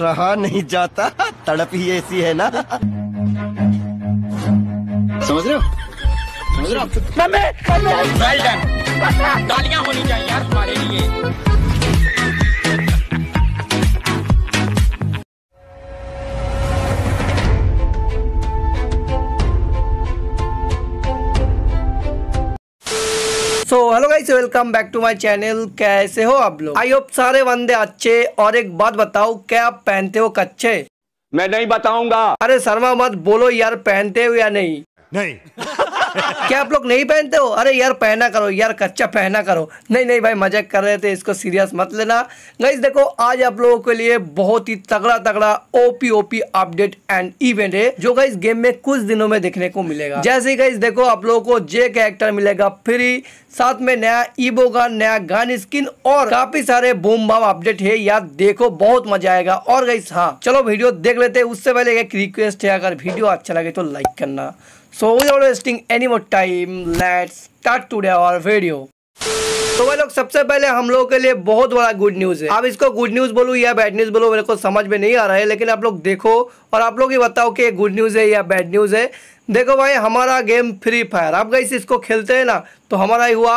रहा नहीं जाता तड़प ही ऐसी है ना समझ रहे हो समझ रहे हो वेल डन गालियां होनी चाहिए यार तुम्हारे लिए hello guys welcome back to my channel कैसे हो आप लोग आई होप सारे बंदे अच्छे और एक बात बताओ क्या आप पहनते हो कच्चे मैं नहीं बताऊंगा अरे शर्मा मत बोलो यार पहनते हो या नहीं नहीं क्या आप लोग नहीं पहनते हो अरे यार पहना करो यार कच्चा पहना करो नहीं नहीं भाई मजाक कर रहे थे इसको सीरियस मत लेना गाइस देखो आज आप लोगों के लिए बहुत ही तगड़ा तगड़ा OP OP update and event है जो गाइस गेम में कुछ दिनों में देखने को मिलेगा जैसे ही देखो आप लोगों को जे कैरेक्टर मिलेगा फ्री साथ में नया ईबो का नया गन स्किन और काफी सारे बूम बाम अपडेट है यार देखो बहुत मजा आएगा और गाइस हाँ चलो वीडियो देख लेते हैं उससे पहले एक रिक्वेस्ट है अगर वीडियो अच्छा लगे तो लाइक करना so without wasting any more time let's start today our video तो भाई लोग सबसे पहले हम लोगों के लिए बहुत बड़ा गुड न्यूज है आप इसको गुड न्यूज बोलो या बैड न्यूज बोलो मेरे को समझ में नहीं आ रहा है लेकिन आप लोग देखो और आप लोग ही बताओ कि गुड न्यूज है या बैड न्यूज है देखो भाई हमारा गेम फ्री फायर आप गई इसको खेलते हैं ना तो हमारा ही हुआ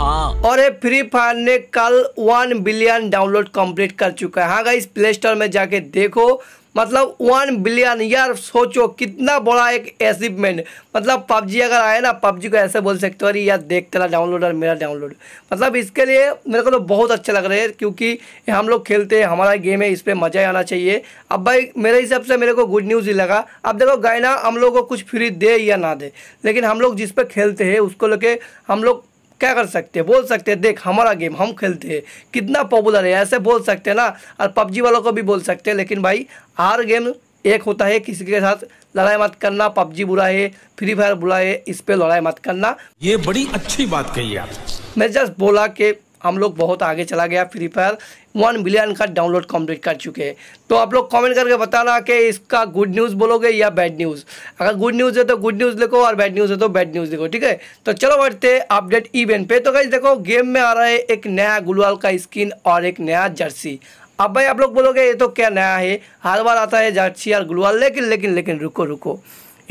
हाँ और ये फ्री फायर ने कल वन बिलियन डाउनलोड कंप्लीट कर चुका है हाँ गाइस प्ले स्टोर में जाके देखो मतलब वन बिलियन यार सोचो कितना बड़ा एक अचीवमेंट मतलब पबजी अगर आए ना पबजी को ऐसे बोल सकते हो अरे यार देख तेरा डाउनलोड और मेरा डाउनलोड मतलब इसके लिए मेरे को तो बहुत अच्छा लग रहा है क्योंकि हम लोग खेलते हैं हमारा गेम है इस पर मज़ा ही आना चाहिए अब भाई मेरे हिसाब से मेरे को गुड न्यूज़ ही लगा अब देखो गायना हम लोग को कुछ फ्री दे या ना दे लेकिन हम लोग जिस पर खेलते हैं उसको लेके हम लोग क्या कर सकते हैं बोल सकते हैं देख हमारा गेम हम खेलते हैं कितना पॉपुलर है ऐसे बोल सकते हैं ना और पबजी वालों को भी बोल सकते हैं लेकिन भाई हर गेम एक होता है किसी के साथ लड़ाई मत करना पबजी बुरा है फ्री फायर बुरा है इस पर लड़ाई मत करना ये बड़ी अच्छी बात कही आप मैं जस्ट बोला कि हम लोग बहुत आगे चला गया फ्री फायर वन बिलियन का डाउनलोड कंप्लीट कर चुके हैं तो आप लोग कमेंट करके बताना कि इसका गुड न्यूज़ बोलोगे या बैड न्यूज़ अगर गुड न्यूज़ है तो गुड न्यूज़ लिखो और बैड न्यूज़ है तो बैड न्यूज़ लिखो ठीक है तो चलो बढ़ते हैं अपडेट इवेंट पे तो कहीं देखो गेम में आ रहा है एक नया गुलवाल का स्किन और एक नया जर्सी अब भाई आप लोग बोलोगे ये तो क्या नया है हर बार आता है जर्सी और गुलवाल लेकिन लेकिन लेकिन रुको रुको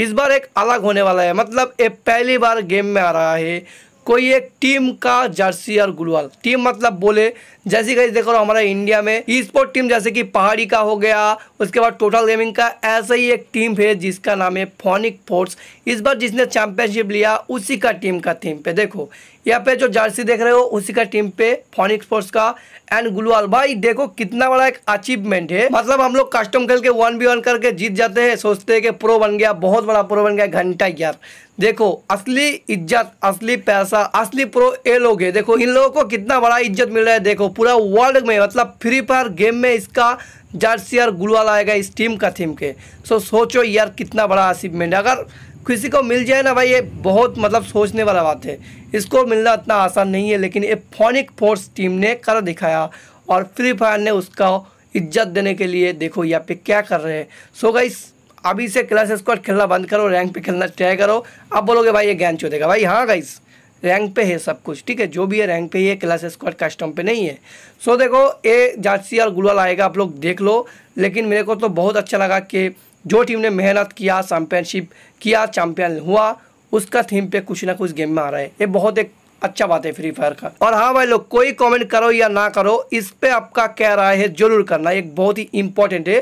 इस बार एक अलग होने वाला है मतलब ये पहली बार गेम में आ रहा है कोई एक टीम का जर्सी और गुलवाल टीम मतलब बोले जैसे कहीं देखो हमारा इंडिया में ई स्पोर्ट टीम जैसे कि पहाड़ी का हो गया उसके बाद टोटल गेमिंग का ऐसा ही एक टीम है जिसका नाम है फोनिक फोर्स इस बार जिसने चैंपियनशिप लिया उसी का टीम का थीम पे देखो यहाँ पे जो जर्सी देख रहे हो उसी का टीम पे फोनिक स्पोर्ट्स का एंड गुलवाल भाई देखो कितना बड़ा एक अचीवमेंट है मतलब हम लोग कस्टम खेल के वन बी वन करके जीत जाते हैं सोचते हैं कि प्रो बन गया बहुत बड़ा प्रो बन गया घंटा यार देखो असली इज्जत असली पैसा असली प्रो ये लोग है देखो इन लोगों को कितना बड़ा इज्जत मिल रहा है देखो पूरा वर्ल्ड में मतलब फ्री फायर गेम में इसका जर्सी और गुलवाल आएगा इस टीम का थीम के सो सोचो यार कितना बड़ा अचीवमेंट अगर किसी को मिल जाए ना भाई ये बहुत मतलब सोचने वाला बात है इसको मिलना इतना आसान नहीं है लेकिन ये फोनिक फोर्स टीम ने कर दिखाया और फ्री फायर ने उसका इज्जत देने के लिए देखो यहाँ पे क्या कर रहे हैं सो गाइस अभी से क्लास स्क्वाड खेलना बंद करो रैंक पे खेलना ट्राई करो अब बोलोगे भाई ये गैन चो देगा भाई हाँ गाइस रैंक पे है सब कुछ ठीक है जो भी है रैंक पे ही है क्लास स्क्वाड कस्टम पे नहीं है सो देखो ये जाटसी और गुलवाल आएगा आप लोग देख लो लेकिन मेरे को तो बहुत अच्छा लगा कि जो टीम ने मेहनत किया चैम्पियनशिप किया चैम्पियन हुआ उसका थीम पे कुछ ना कुछ गेम में आ रहा है ये बहुत एक अच्छा बात है फ्री फायर का और हाँ भाई लोग कोई कमेंट करो या ना करो इस पे आपका क्या राय है जरूर करना एक बहुत ही इंपॉर्टेंट है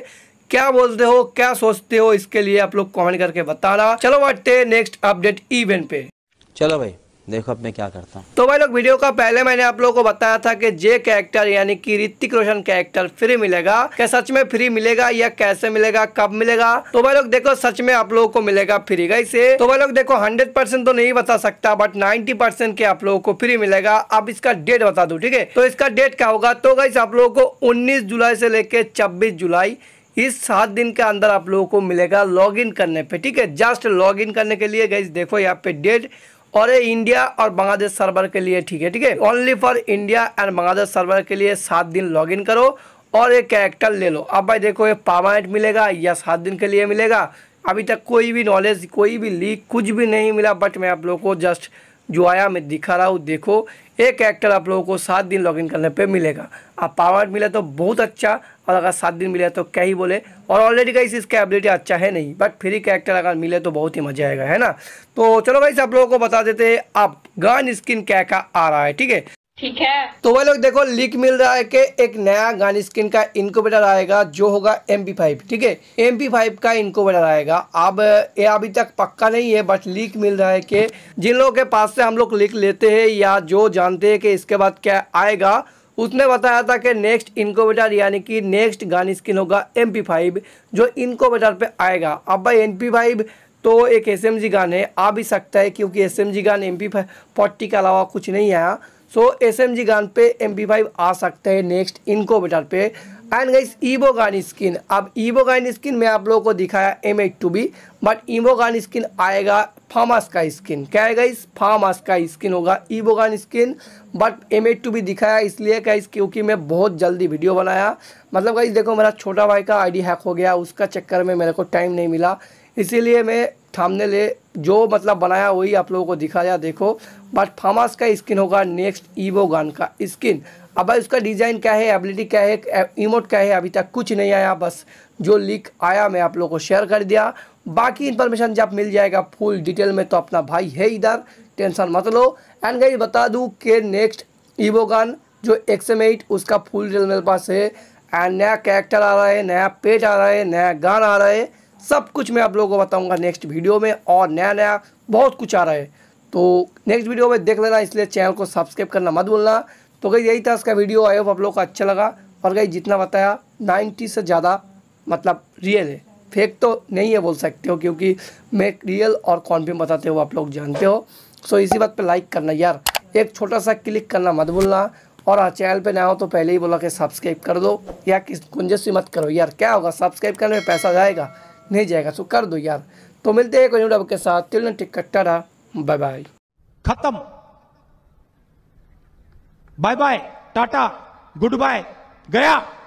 क्या बोलते हो क्या सोचते हो इसके लिए आप लोग कमेंट करके बताना चलो बढ़ते नेक्स्ट अपडेट इवेंट पे चलो भाई देखो अब मैं क्या करता हूँ तो भाई लोग वीडियो का पहले मैंने आप लोगों को बताया था कि जे कैरेक्टर यानी कि ऋतिक रोशन कैरेक्टर फ्री मिलेगा क्या सच में फ्री मिलेगा या कैसे मिलेगा कब मिलेगा तो भाई लोग देखो सच में आप लोगों को मिलेगा फ्री गई से तो भाई लोग देखो 100 परसेंट तो नहीं बता सकता बट नाइन्टी परसेंट के आप लोगों को फ्री मिलेगा अब इसका डेट बता दू ठीक है तो इसका डेट क्या होगा तो गई आप लोगों को उन्नीस जुलाई से लेकर छब्बीस जुलाई इस सात दिन के अंदर आप लोगों को मिलेगा लॉगिन करने पे ठीक है जस्ट लॉगिन करने के लिए गई देखो यहाँ पे डेट और ये इंडिया और बांग्लादेश सर्वर के लिए ठीक है ठीक है only for India and Bangladesh server के लिए सात दिन लॉग करो और एक कैरेक्टर ले लो अब भाई देखो ये पावाइट मिलेगा या सात दिन के लिए मिलेगा अभी तक कोई भी नॉलेज कोई भी लीक कुछ भी नहीं मिला बट मैं आप लोगों को जस्ट जो आया मैं दिखा रहा हूँ देखो एक एक्टर आप लोगों को सात दिन लॉगिन करने पे मिलेगा आप पावर मिले तो बहुत अच्छा और अगर सात दिन मिले तो क्या ही बोले और ऑलरेडी का इसका एबिलिटी अच्छा है नहीं बट फ्री कैरेक्टर अगर मिले तो बहुत ही मजा आएगा है ना तो चलो भाई आप लोगों को बता देते हैं अब गन स्किन क्या का आ रहा है ठीक है ठीक है तो वही लोग देखो लिख मिल रहा है कि एक नया गान स्किन का इनकोबेटर आएगा जो होगा एम फाइव ठीक है एम पी फाइव का इनकोबेटर आएगा अब ये अभी तक पक्का नहीं है बट लिख मिल रहा है कि जिन लोगों के पास से हम लोग लिख लेते हैं या जो जानते हैं कि इसके बाद क्या आएगा उसने बताया था कि नेक्स्ट इनकोवेटर यानी कि नेक्स्ट गान स्किन होगा एम फाइव जो इनकोवेटर पे आएगा अब भाई एम पी फाइव तो एक एस एम जी गान है आ भी सकता है क्योंकि एस एम जी गान एम पी फोर्टी के अलावा कुछ नहीं आया सो एस एम जी गान पे एम पी फाइव आ सकते हैं नेक्स्ट इनको बेटर पे and guys evo gun skin अब ईवो गान स्किन मैं आप लोगों को दिखाया M eight two B but evo gun skin आएगा फार्मास का स्किन क्या है गाइस फार्मास का स्किन होगा evo gun skin but M eight two B दिखाया इसलिए इस क्योंकि मैं बहुत जल्दी वीडियो बनाया मतलब गाइस देखो मेरा छोटा भाई का आईडी हैक हो गया उसका चक्कर में मेरे को टाइम नहीं मिला इसीलिए मैं थामने ले जो मतलब बनाया वही आप लोगों को दिखाया देखो बट फामास का स्किन होगा नेक्स्ट ईवो गन का स्किन अब उसका डिज़ाइन क्या है एबिलिटी क्या है इमोट क्या है अभी तक कुछ नहीं आया बस जो लीक आया मैं आप लोगों को शेयर कर दिया बाकी इन्फॉर्मेशन जब मिल जाएगा फुल डिटेल में तो अपना भाई है इधर टेंशन मत लो एंड गई बता दूँ कि नेक्स्ट ईवो गन जो एक्सएम एट उसका फुल डिटेल मेरे पास है एंड नया कैरेक्टर आ रहा है नया पेज आ रहा है नया गान आ रहा है सब कुछ मैं आप लोगों को बताऊंगा नेक्स्ट वीडियो में और नया नया बहुत कुछ आ रहा है तो नेक्स्ट वीडियो में देख लेना इसलिए चैनल को सब्सक्राइब करना मत भूलना तो गई यही था इसका वीडियो आई होप आप लोग को अच्छा लगा और गई जितना बताया नाइन्टी से ज़्यादा मतलब रियल है फेक तो नहीं है बोल सकते हो क्योंकि मैं रियल और कॉन्फिडेंट बताते हो आप लोग जानते हो सो इसी बात पर लाइक करना यार एक छोटा सा क्लिक करना मत भूलना और चैनल हाँ, पे नया हो तो पहले ही बोला कि सब्सक्राइब कर दो या किस गुंजस्वी मत करो यार क्या होगा सब्सक्राइब करने में पैसा जाएगा नहीं जाएगा सो कर दो यार तो मिलते हैं कोई के साथ तिल टिकटा बाय बाय खत्म bye bye tata goodbye गया